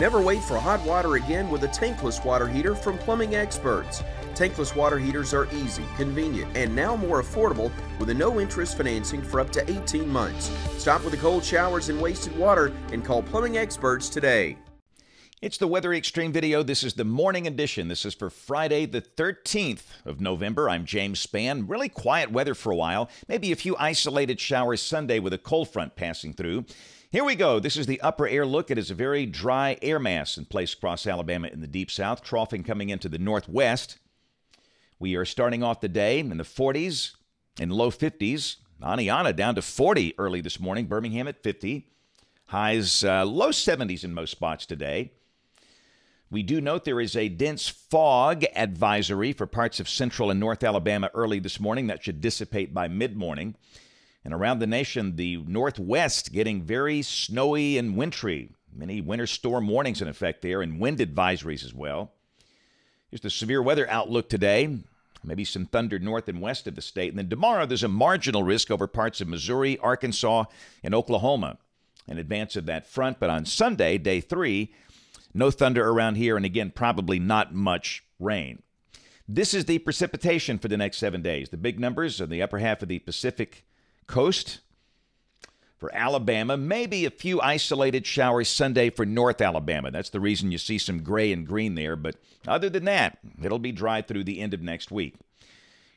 Never wait for hot water again with a tankless water heater from plumbing experts. Tankless water heaters are easy, convenient, and now more affordable with a no interest financing for up to 18 months. Stop with the cold showers and wasted water and call plumbing experts today. It's the Weather Extreme video. This is the morning edition. This is for Friday, the 13th of November. I'm James Spann. Really quiet weather for a while. Maybe a few isolated showers Sunday with a cold front passing through. Here we go. This is the upper air look. It is a very dry air mass in place across Alabama in the deep south, troughing coming into the northwest. We are starting off the day in the 40s and low 50s. Aniana down to 40 early this morning, Birmingham at 50. Highs uh, low 70s in most spots today. We do note there is a dense fog advisory for parts of central and north Alabama early this morning that should dissipate by mid morning. And around the nation, the Northwest getting very snowy and wintry. Many winter storm warnings in effect there and wind advisories as well. Here's the severe weather outlook today. Maybe some thunder north and west of the state. And then tomorrow, there's a marginal risk over parts of Missouri, Arkansas, and Oklahoma in advance of that front. But on Sunday, day three, no thunder around here. And again, probably not much rain. This is the precipitation for the next seven days. The big numbers in the upper half of the Pacific coast for Alabama, maybe a few isolated showers Sunday for North Alabama. That's the reason you see some gray and green there, but other than that, it'll be dry through the end of next week.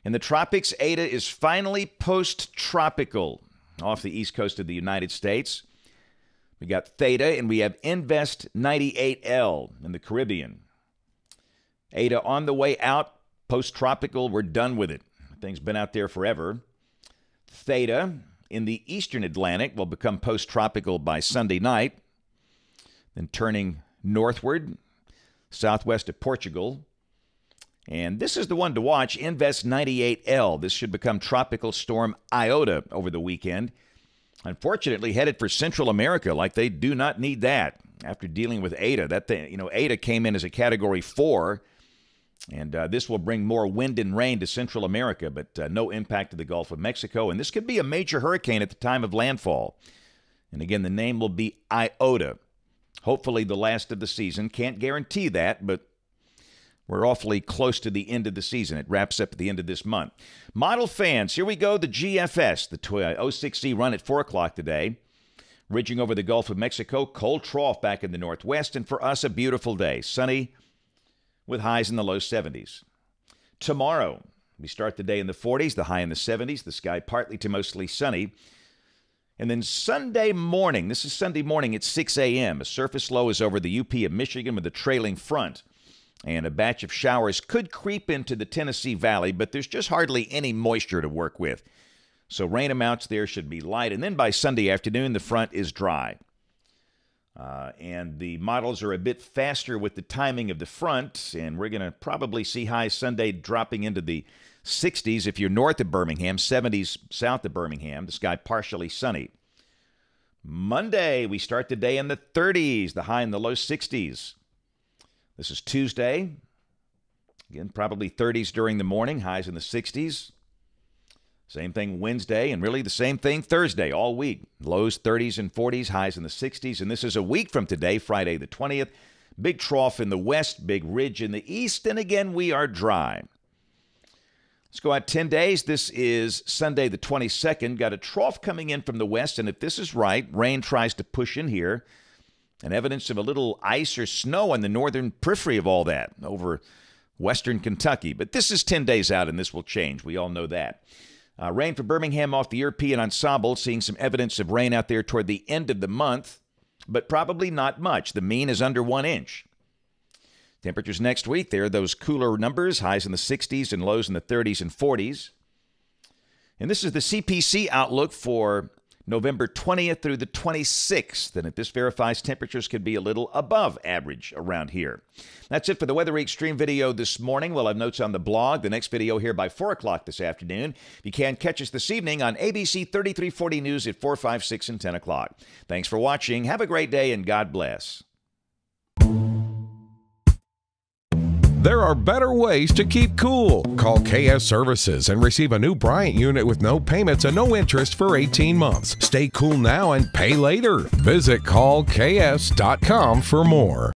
In the tropics, Ada is finally post tropical off the east coast of the United States. We got Theta and we have Invest 98L in the Caribbean. Ada on the way out, post tropical, we're done with it. Thing's been out there forever. Theta in the eastern Atlantic will become post tropical by Sunday night, then turning northward, southwest of Portugal. And this is the one to watch, Invest 98L. This should become Tropical Storm Iota over the weekend. Unfortunately, headed for Central America, like they do not need that. After dealing with Ada, that thing, you know, Ada came in as a Category Four, and uh, this will bring more wind and rain to Central America, but uh, no impact to the Gulf of Mexico. And this could be a major hurricane at the time of landfall. And again, the name will be Iota. Hopefully, the last of the season. Can't guarantee that, but we're awfully close to the end of the season. It wraps up at the end of this month. Model fans, here we go. The GFS, the 06C uh, run at 4 o'clock today. Ridging over the Gulf of Mexico, cold trough back in the northwest. And for us, a beautiful day. Sunny with highs in the low 70s. Tomorrow, we start the day in the 40s, the high in the 70s, the sky partly to mostly sunny. And then Sunday morning, this is Sunday morning at 6 a.m., a surface low is over the UP of Michigan with a trailing front. And a batch of showers could creep into the Tennessee Valley, but there's just hardly any moisture to work with. So rain amounts there should be light. And then by Sunday afternoon, the front is dry. Uh, and the models are a bit faster with the timing of the front, and we're going to probably see high Sunday dropping into the 60s if you're north of Birmingham, 70s south of Birmingham. The sky partially sunny. Monday, we start the day in the 30s, the high in the low 60s. This is Tuesday. Again, probably 30s during the morning, highs in the 60s. Same thing Wednesday, and really the same thing Thursday all week. Lows 30s and 40s, highs in the 60s, and this is a week from today, Friday the 20th. Big trough in the west, big ridge in the east, and again we are dry. Let's go out 10 days. This is Sunday the 22nd. Got a trough coming in from the west, and if this is right, rain tries to push in here, and evidence of a little ice or snow on the northern periphery of all that over western Kentucky. But this is 10 days out, and this will change. We all know that. Uh, rain for Birmingham off the European ensemble, seeing some evidence of rain out there toward the end of the month, but probably not much. The mean is under one inch. Temperatures next week, there are those cooler numbers, highs in the 60s and lows in the 30s and 40s. And this is the CPC outlook for November 20th through the 26th. And if this verifies, temperatures could be a little above average around here. That's it for the Weather Extreme video this morning. We'll have notes on the blog. The next video here by 4 o'clock this afternoon. You can catch us this evening on ABC 3340 News at 4, 5, 6, and 10 o'clock. Thanks for watching. Have a great day and God bless. There are better ways to keep cool. Call KS Services and receive a new Bryant unit with no payments and no interest for 18 months. Stay cool now and pay later. Visit callks.com for more.